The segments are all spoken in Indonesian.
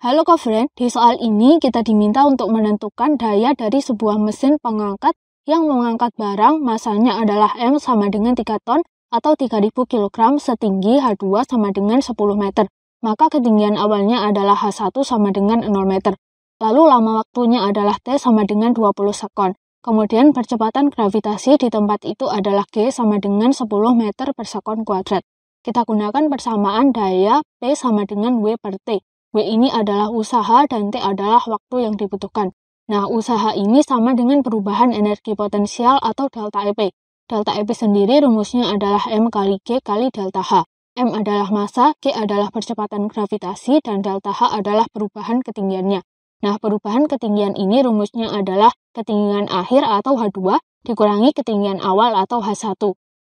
Halo friend, di soal ini kita diminta untuk menentukan daya dari sebuah mesin pengangkat yang mengangkat barang masanya adalah M sama dengan 3 ton atau 3000 kg setinggi H2 sama dengan 10 meter. Maka ketinggian awalnya adalah H1 sama dengan 0 meter. Lalu lama waktunya adalah T sama dengan 20 sekon. Kemudian percepatan gravitasi di tempat itu adalah G sama dengan 10 meter per sekon kuadrat. Kita gunakan persamaan daya P sama dengan W per T W ya, ini adalah usaha dan T adalah waktu yang dibutuhkan. Nah, usaha ini sama dengan perubahan energi potensial atau delta EP. Delta EP sendiri rumusnya adalah M kali G kali delta H. M adalah massa, G adalah percepatan gravitasi, dan delta H adalah perubahan ketinggiannya. Nah, perubahan ketinggian ini rumusnya adalah ketinggian akhir atau H2 dikurangi ketinggian awal atau H1.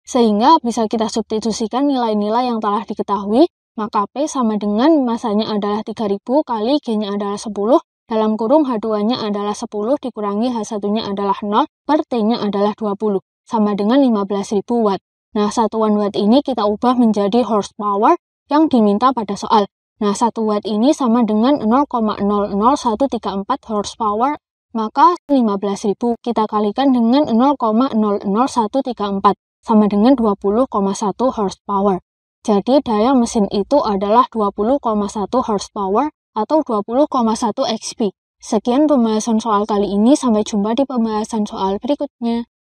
Sehingga bisa kita substitusikan nilai-nilai yang telah diketahui maka P sama dengan masanya adalah 3000 kali G-nya adalah 10, dalam kurung H2-nya adalah 10 dikurangi H1-nya adalah 0 per T-nya adalah 20, sama dengan 15.000 Watt. Nah, satuan Watt ini kita ubah menjadi horsepower yang diminta pada soal. Nah, 1 Watt ini sama dengan 0,00134 horsepower, maka 15.000 kita kalikan dengan 0,00134, sama dengan 20,1 horsepower. Jadi daya mesin itu adalah 20,1 horsepower atau 20,1 XP. Sekian pembahasan soal kali ini, sampai jumpa di pembahasan soal berikutnya.